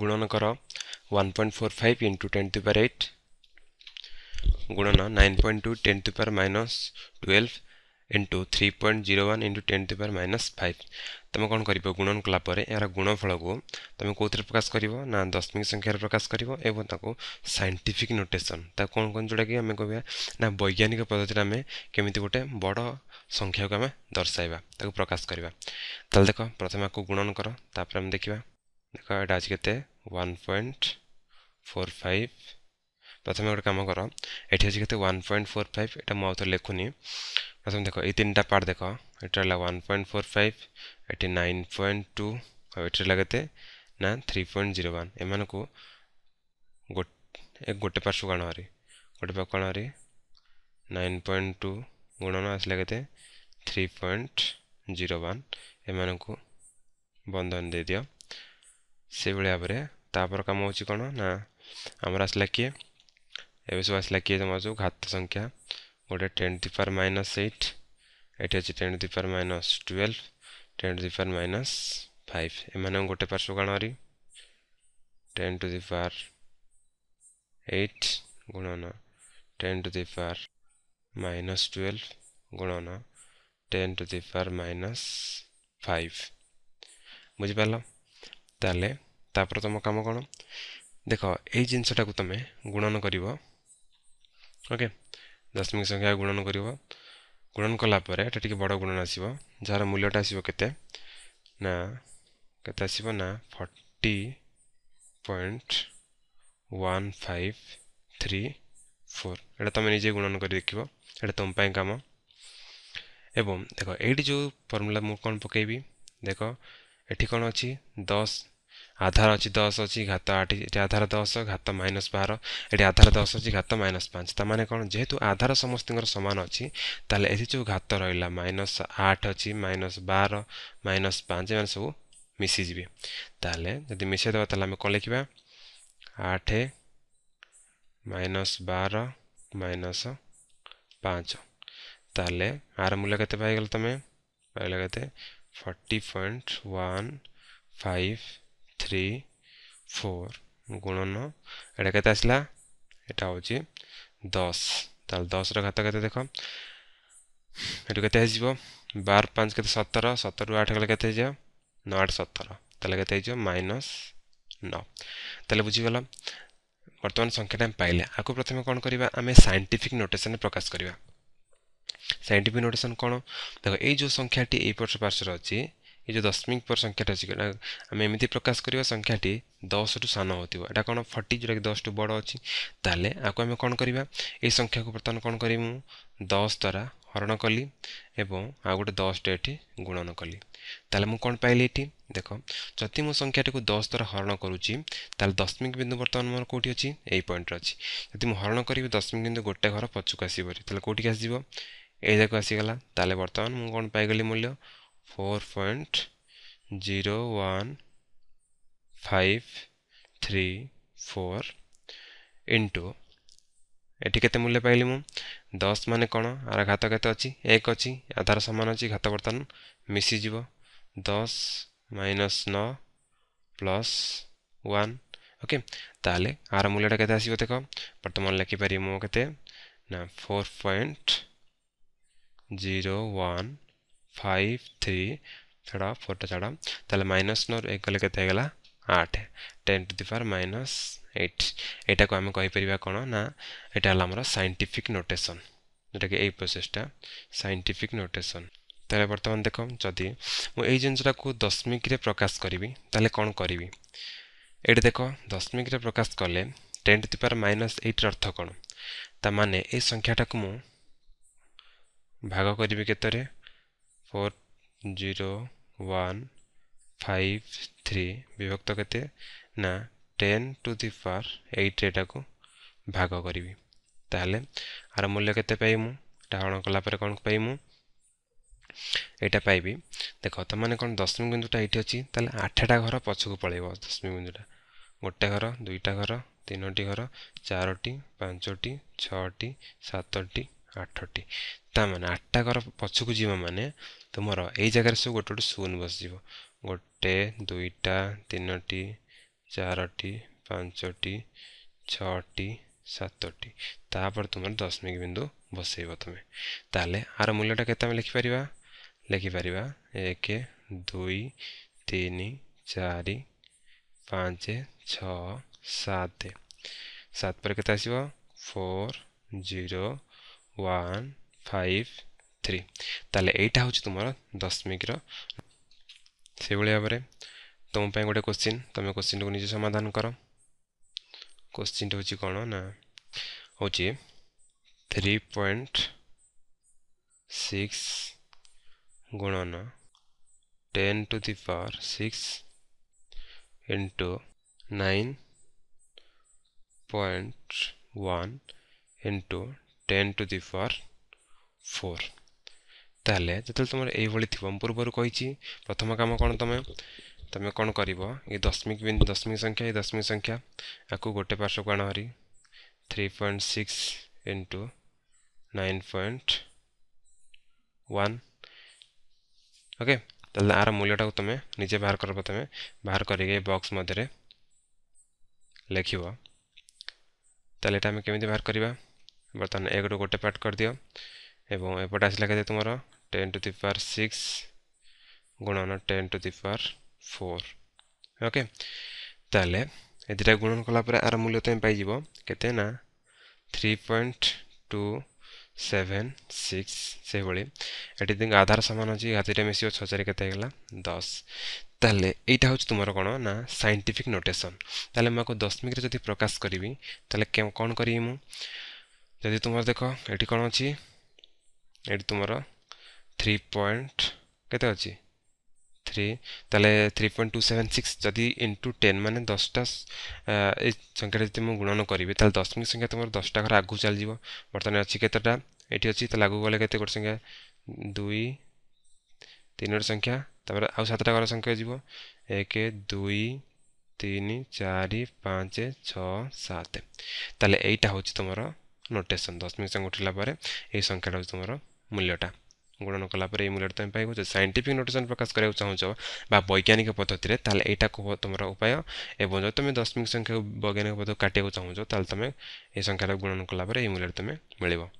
गुणन कर 1.45 point four five into ten to power eight गुणन nine point two ten to power minus twelve into three point zero one into ten to power minus five तुम कौन कर गुणन कलापर यार गुणफल को तुम कौ थे प्रकाश कर ना दशमिक संख्यार प्रकाश कर सैंटिफिक नोटेसन कौन कौन जोटा कि आम कह ना वैज्ञानिक पद्धति आम केमी गोटे बड़ संख्या को आम दर्शाइबा प्रकाश करवा देख प्रथम आपको गुणन कर तापर आम देखा ଦେଖ ଏଇଟା ଅଛି କେତେ ୱାନ୍ ପଏଣ୍ଟ ଫୋର୍ ଫାଇଭ୍ ପ୍ରଥମେ ଗୋଟେ କାମ କର ଏଠି ଅଛି କେତେ ୱାନ୍ ପଏଣ୍ଟ ଫୋର୍ ଫାଇଭ୍ ଏଇଟା ମୁଁ ଆଉ ତ ଲେଖୁନି ପ୍ରଥମେ ଦେଖ ଏଇ ତିନିଟା ପାର୍ଟ ଦେଖ ଏଠି ହେଲା ୱାନ୍ ପଏଣ୍ଟ ଫୋର୍ ଫାଇଭ୍ ଏଠି ନାଇନ୍ ପଏଣ୍ଟ ଟୁ ଆଉ ଏଠି ହେଲା କେତେ ନା ଥ୍ରୀ ପଏଣ୍ଟ ଜିରୋ ୱାନ୍ ଏମାନଙ୍କୁ ଗୋଟେ ପାର୍ଶ୍ୱକୁ ଆଣ ହରି ଗୋଟେ ପାଖକୁ ଆଣ ହରି ନାଇନ୍ ପଏଣ୍ଟ ଟୁ ଗୁଣନ ଆସିଲା କେତେ ଥ୍ରୀ ପଏଣ୍ଟ ଜିରୋ ୱାନ୍ ଏମାନଙ୍କୁ ବନ୍ଧନ ଦେଇଦିଅ से भाव कम हो आमर आसला किए एवं सब आसला किए तुम जो घात संख्या गोटे टेन दिपार माइनस एट ये अच्छे ten the power minus twelve ten the power minus five एम गोटे पार्श्व कण रही टेन टू दिपार एट गुणन ten to the the power minus twelve गुणन ten to the the power minus five बुझिपाल ତାପରେ ତୁମ କାମ କ'ଣ ଦେଖ ଏଇ ଜିନିଷଟାକୁ ତୁମେ ଗୁଣନ କରିବ ଓକେ ଦଶମିକ ସଂଖ୍ୟା ଗୁଣନ କରିବ ଗୁଣନ କଲା ପରେ ଏଟା ଟିକେ ବଡ଼ ଗୁଣନ ଆସିବ ଯାହାର ମୂଲ୍ୟଟା ଆସିବ କେତେ ନା କେତେ ଆସିବ ନା forty point one five three four ଏଇଟା ତୁମେ ନିଜେ ଗୁଣନ କରି ଦେଖିବ ଏଇଟା ତୁମ ପାଇଁ କାମ ଏବଂ ଦେଖ ଏଇଠି ଯେଉଁ ଫର୍ମୁଲା ମୁଁ କ'ଣ ପକାଇବି ଦେଖ ଏଠି କ'ଣ ଅଛି ଦଶ আধার অছি দশ অছি ঘাত আঠ এটি আধার দশ ঘাত মাইনস বার এটি আধার দশ অছি ঘাত মাইনস পাঁচ তা মানে কোণ যেহেতু আধার সমস্ত সমান অছি তাহলে এটি যে ঘাত রহলা মাইনস আঠ অছি মাইনস বার মাইনস পাঁচ এমন সব মিশিযে তাহলে যদি মিশাই দেওয়া তাহলে আমি কণ লিখবা আঠ মাইনস বার মাইনস পাঁচ তাহলে আর মূল্য কেতে পাইগল তুমি পাইল কেতে forty point one five three four গুণন এটা কেতে আসলা এটা হচ্ছে দশ তাহলে দশর ঘাত কেতে দেখ এটু কেতে হয়ে বার পাঁচ কেতে সতের সতের আট গেলে কেতে হয়ে ন আট সতের তাহলে কেতে হয়ে মাইনস ন তাহলে বুঝিগল বর্তমান সংখ্যাটা আমি পাইলে আকু প্রথমে কোণ করা আমি সাইন্টিফিক নোটেসনে প্রকাশ করা সাইন্টিফিক নোটেসন কোণ দেখ এই যে সংখ্যাটি এইপট পার্শ্বরে অ ଏ ଯେଉଁ ଦଶମିକ ପରେ ସଂଖ୍ୟାଟା ଅଛି ଆମେ ଏମିତି ପ୍ରକାଶ କରିବା ସଂଖ୍ୟାଟି ଦଶଠୁ ସାନ ହେଉଥିବ ଏଇଟା କ'ଣ ଫର୍ଟି ଯେଉଁଟାକି ଦଶଠୁ ବଡ଼ ଅଛି ତାହେଲେ ଆକୁ ଆମେ କ'ଣ କରିବା ଏଇ ସଂଖ୍ୟାକୁ ବର୍ତ୍ତମାନ କ'ଣ କରିବି ମୁଁ ଦଶ ଦ୍ୱାରା ହରଣ କଲି ଏବଂ ଆଉ ଗୋଟେ ଦଶଟେ ଏଠି ଗୁଣନ କଲି ତାହେଲେ ମୁଁ କ'ଣ ପାଇଲି ଏଠି ଦେଖ ଯଦି ମୁଁ ସଂଖ୍ୟାଟିକୁ ଦଶ ଦ୍ୱାରା ହରଣ କରୁଛି ତାହେଲେ ଦଶମିକ ବିନ୍ଦୁ ବର୍ତ୍ତମାନ ମୋର କେଉଁଠି ଅଛି ଏଇ ପଏଣ୍ଟରେ ଅଛି ଯଦି ମୁଁ ହରଣ କରିବି ଦଶମିକ ବିନ୍ଦୁ ଗୋଟେ ଘର ପଛକୁ ଆସିବନି ତାହେଲେ କେଉଁଠିକି ଆସିଯିବ ଏଇ ଯାକ ଆସିଗଲା ତାହେଲେ ବର୍ତ୍ତମାନ ମୁଁ କ'ଣ ପାଇଗଲି ମୂଲ୍ୟ 4.01534 ইন্টু এটি কেতে মূল্য পাইলি মু দশ মানে কোণ আর ঘাত কেতে অছি এক অছি তার সমান অছি ঘাত বর্তমান মিশিযিব দশ মাইনস ন প্লস ওয়ান ওকে তাহলে আর মূল্যটা কেতে আসবে দেখ বর্তমান লেখিপারি মু কেতে না four point zero one five three छड़ा फोरटा छड़ा तेल माइनस नौ एक गले के आठ ten to the power minus eight यहाँ को आम कहीपर कौन ना यहाँ आम सैंटिफिक नोटेसन जोटा कि यही प्रोसेसटा सैंटिफिक नोटेसन তাহলে বর্তমান দেখ যদি মু এই জিনিসটা দশমিকরে প্রকাশ করবি তাহলে কোণ করবি এটি দেখ দশমিকরে প্রকাশ কলে টেন টু পার মাইনস এইটর অর্থ কোণ তা মানে এই সংখ্যাটা মু ভাগ করবি কেতরে four zero one five three ବିଭକ୍ତ କେତେ ନା ଟେନ୍ ଟୁ ଦି ପାୱାର ଏଇଟ୍ରେ ଏଟାକୁ ଭାଗ କରିବି ତାହେଲେ ଆର ମୂଲ୍ୟ କେତେ ପାଇବି ମୁଁ ଏଇଟା ହରଣ କଲା ପରେ କ'ଣ ପାଇବି ମୁଁ ଏଇଟା ପାଇବି ଦେଖ ତୁମମାନେ କ'ଣ ଦଶମୀ ବିନ୍ଦୁଟା ଏଇଠି ଅଛି ତାହେଲେ ଆଠଟା ଘର ପଛକୁ ପଳେଇବ ଦଶମୀ ବିନ୍ଦୁଟା ଗୋଟେ ଘର ଦୁଇଟା ଘର ତିନୋଟି ଘର ଚାରୋଟି ପାଞ୍ଚଟି ଛଅଟି ସାତଟି ଆଠଟି ଆଠଟା ମାନେ ଆଠଟା ଘର ପଛକୁ ଯିବ ମାନେ ତୁମର ଏଇ ଜାଗାରେ ସବୁ ଗୋଟେ ଗୋଟେ ଶୂନ ବସିଯିବ ଗୋଟେ ଦୁଇଟା ତିନୋଟି ଚାରୋଟି ପାଞ୍ଚଟି ଛଅଟି ସାତଟି ତାପରେ ତୁମର ଦଶମିକ ବିନ୍ଦୁ ବସେଇବ ତୁମେ ତାହେଲେ ଆର ମୂଲ୍ୟଟା କେତେ ଆମେ ଲେଖିପାରିବା ଲେଖିପାରିବା ଏକ ଦୁଇ ତିନି ଚାରି ପାଞ୍ଚ ଛଅ ସାତ ସାତ ପରେ କେତେ ଆସିବ four zero one five three তাহলে এইটা হচ্ছে তোমার দশমিকর সেইভাবে ভাবে তোমার গোটে কোশ্চিন তুমি কোশ্চিনটা নিজে সমাধান কর কোশ্চিনটা হচ্ছে কোণ না হচ্ছে থ্রি পয়েন্ট সিক্স গুণন ten to the power six into nine point one into ten to the power four तेल जो तुम यही थी पूर्वर कही प्रथम कम कौन तुम तुम कौन कर दशमिक दशमिक संख्या ये दशमिक संख्या आपको गोटे पार्श्व को आना three point six into nine point one okay तेल आर मूल्यटा को निजे बाहर कर तुम बाहर कर बक्स मध्य लिखे तेल आम के बाहर करवा बर्तमान एक गोटे पार्ट कर दिव এবং এপটে আসলে কেতে তোমার ten to the power six গুণন ten to the power four okay তাহলে এ দুটা গুণন কলাপরে আর মূল্য তুমি পাইযিব কেতে না three point two seven six সেইভাবে এটি কিন্তু আধার সমান অছি ঘাতিটা মিশিব ছ চারি কেতে হয়ে দশ তাহলে এইটা হচ্ছে তোমার কোণ না সাইন্টিফিক নোটেসন তাহলে মু দশমিকরে যদি প্রকাশ করবি তাহলে কম কম করি মু যদি তোমার দেখ এটি কোণ অছি ଏଇଠି ତୁମର থ্রি পয়েন্ট কেতে অছি থ্রি তাহলে three point two seven six যদি ইন্টু টেন মানে দশটা এই সংখ্যাটা যদি ମୁଁ ଗୁଣନ କରିବି ତାହେଲେ ଦଶମିକ ସଂଖ୍ୟା ତୁମର ଦଶଟା ଘର ଆଗକୁ ଚାଲିଯିବ ବର୍ତ୍ତମାନ ଅଛି କେତେଟା ଏଠି ଅଛି ତାହେଲେ ଆଗକୁ ଗଲେ କେତେ ଗୋଟେ ସଂଖ୍ୟା ଦୁଇ ତିନୋଟି ସଂଖ୍ୟା ତାପରେ ଆଉ ସାତଟା ଘର ସଂଖ୍ୟା ଯିବ ଏକ ଦୁଇ ତିନି ଚାରି ପାଞ୍ଚ ଛଅ ସାତ ତାହେଲେ ଏଇଟା ହେଉଛି ତୁମର ନୋଟେସନ୍ ଦଶମିକ ସଂଖ୍ୟା ଉଠିଲା ପରେ ଏଇ ସଂଖ୍ୟାଟା ହେଉଛି ତୁମର ମୂଲ୍ୟଟା ଗୁଣନ କଲାପରେ ଏଇ ମୂଲ୍ୟଟା ତୁମେ ପାଇବ ଯଦି ସାଇଣ୍ଟିଫିକ୍ ନୋଟେସନ୍ ପ୍ରକାଶ କରିବାକୁ ଚାହୁଁଛ ବା ବୈଜ୍ଞାନିକ ପଦ୍ଧତିରେ ତାହେଲେ ଏଇଟାକୁ ତୁମର ଉପାୟ ଏବଂ ଯଦି ତୁମେ ଦଶମିକ ସଂଖ୍ୟାକୁ ବୈଜ୍ଞାନିକ ପଦ୍ଧତି କାଟିବାକୁ ଚାହୁଁଛ ତାହେଲେ ତୁମେ ଏ ସଂଖ୍ୟାର ଗୁଣନ କଲାପରେ ଏଇ ମୂଲ୍ୟରେ ତୁମେ ମିଳିବ